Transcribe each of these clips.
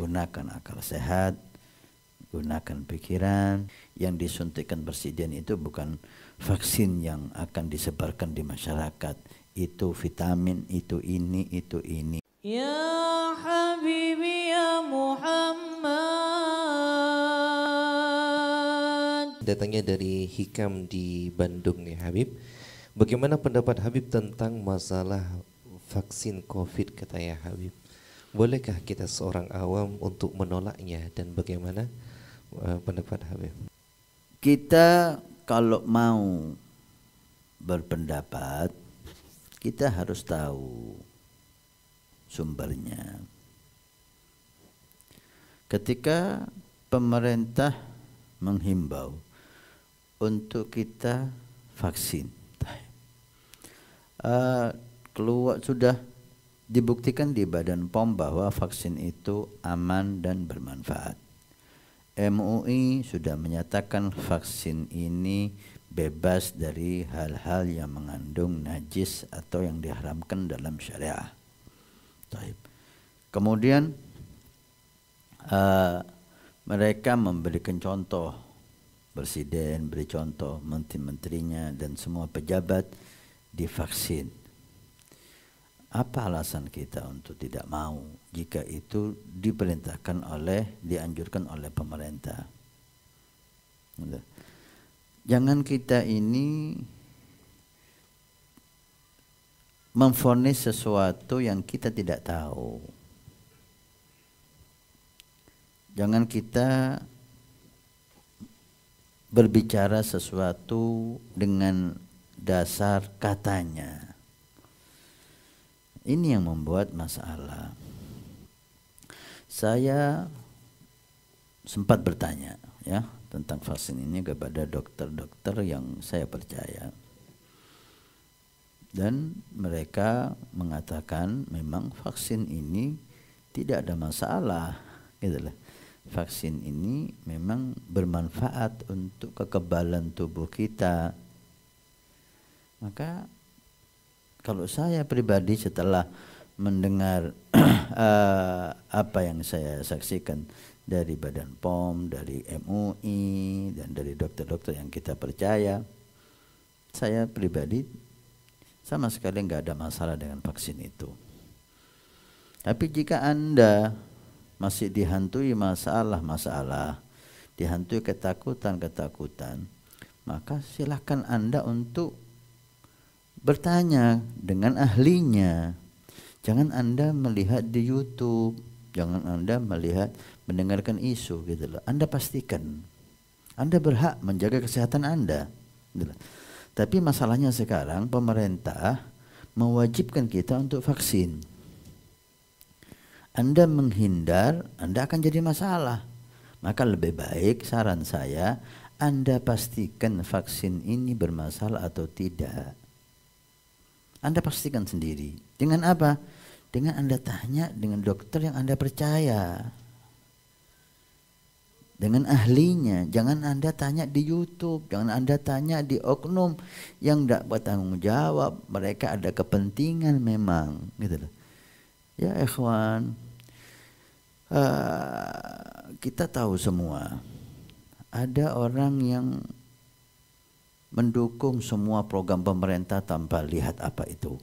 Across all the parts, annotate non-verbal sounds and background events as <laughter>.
gunakan akal sehat, gunakan pikiran. Yang disuntikkan presiden itu bukan vaksin yang akan disebarkan di masyarakat. Itu vitamin, itu ini, itu ini. Ya Habibi ya Muhammad. Datangnya dari Hikam di Bandung nih Habib. Bagaimana pendapat Habib tentang masalah vaksin COVID kata ya Habib? Bolehkah kita seorang awam untuk menolaknya dan bagaimana eh, pendapat Habib? Kita kalau mau berpendapat kita harus tahu sumbernya. Ketika pemerintah menghimbau untuk kita vaksin, uh, keluar sudah dibuktikan di Badan POM bahwa vaksin itu aman dan bermanfaat. MUI sudah menyatakan vaksin ini bebas dari hal-hal yang mengandung najis atau yang diharamkan dalam syariah. Kemudian uh, mereka memberikan contoh presiden beri contoh menteri-menterinya dan semua pejabat divaksin apa alasan kita untuk tidak mau jika itu diperintahkan oleh, dianjurkan oleh pemerintah? Gitu. Jangan kita ini memfonis sesuatu yang kita tidak tahu. Jangan kita berbicara sesuatu dengan dasar katanya. Ini yang membuat masalah. Saya sempat bertanya ya tentang vaksin ini kepada dokter-dokter yang saya percaya. Dan mereka mengatakan memang vaksin ini tidak ada masalah gitu Vaksin ini memang bermanfaat untuk kekebalan tubuh kita. Maka kalau saya pribadi setelah mendengar uh, <clears throat> apa yang saya saksikan dari Badan POM, dari MUI, dan dari dokter-dokter yang kita percaya, saya pribadi sama sekali nggak ada masalah dengan vaksin itu. Tapi jika Anda masih dihantui masalah-masalah, dihantui ketakutan-ketakutan, maka silahkan Anda untuk bertanya dengan ahlinya. Jangan Anda melihat di YouTube, jangan Anda melihat mendengarkan isu gitu loh. Anda pastikan Anda berhak menjaga kesehatan Anda. Gitu Tapi masalahnya sekarang pemerintah mewajibkan kita untuk vaksin. Anda menghindar, Anda akan jadi masalah. Maka lebih baik saran saya, Anda pastikan vaksin ini bermasalah atau tidak. Anda pastikan sendiri. Dengan apa? Dengan Anda tanya dengan dokter yang Anda percaya. Dengan ahlinya. Jangan Anda tanya di Youtube. Jangan Anda tanya di oknum yang tidak bertanggung jawab. Mereka ada kepentingan memang. Gitu loh. Ya ikhwan. Uh, kita tahu semua. Ada orang yang mendukung semua program pemerintah tanpa lihat apa itu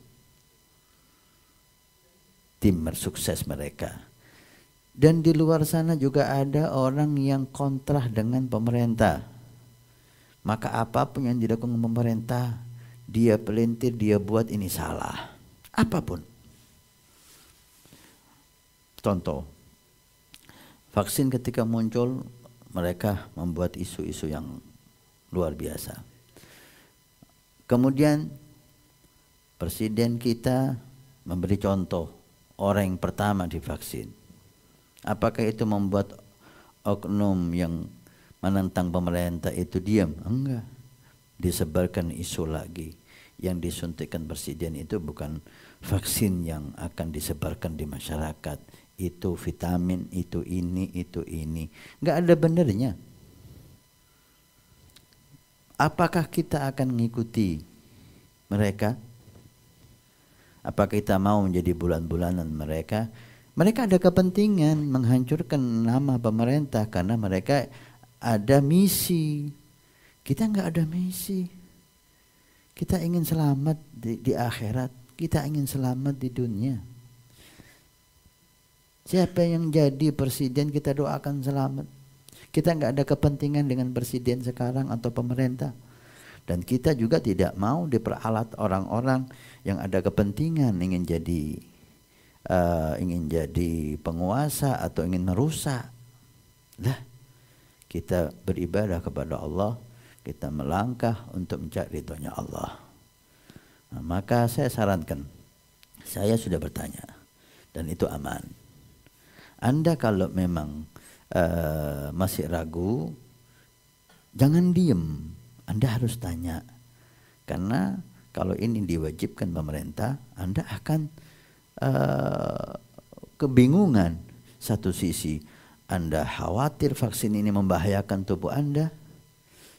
tim sukses mereka. Dan di luar sana juga ada orang yang kontrah dengan pemerintah. Maka apapun yang didukung pemerintah, dia pelintir, dia buat ini salah. Apapun. Contoh, vaksin ketika muncul, mereka membuat isu-isu yang luar biasa. Kemudian presiden kita memberi contoh orang yang pertama divaksin. Apakah itu membuat oknum yang menentang pemerintah itu diam? Enggak. Disebarkan isu lagi. Yang disuntikan presiden itu bukan vaksin yang akan disebarkan di masyarakat. Itu vitamin, itu ini, itu ini. Enggak ada benernya. Apakah kita akan mengikuti mereka? Apakah kita mau menjadi bulan-bulanan mereka? Mereka ada kepentingan menghancurkan nama pemerintah karena mereka ada misi. Kita nggak ada misi. Kita ingin selamat di, di akhirat. Kita ingin selamat di dunia. Siapa yang jadi presiden kita doakan selamat. Kita nggak ada kepentingan dengan presiden sekarang atau pemerintah. Dan kita juga tidak mau diperalat orang-orang yang ada kepentingan ingin jadi uh, ingin jadi penguasa atau ingin merusak. Lah, kita beribadah kepada Allah, kita melangkah untuk mencari ridhonya Allah. Nah, maka saya sarankan, saya sudah bertanya dan itu aman. Anda kalau memang Eh, masih ragu, jangan diem. Anda harus tanya. Karena kalau ini diwajibkan pemerintah, Anda akan uh, kebingungan. Satu sisi Anda khawatir vaksin ini membahayakan tubuh Anda.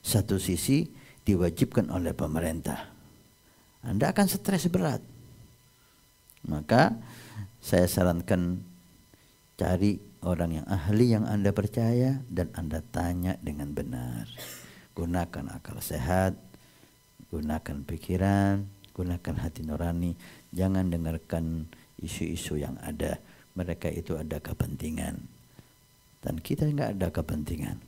Satu sisi diwajibkan oleh pemerintah. Anda akan stres berat. Maka saya sarankan cari orang yang ahli yang Anda percaya dan Anda tanya dengan benar. Gunakan akal sehat, gunakan pikiran, gunakan hati nurani, jangan dengarkan isu-isu yang ada. Mereka itu ada kepentingan. Dan kita nggak ada kepentingan.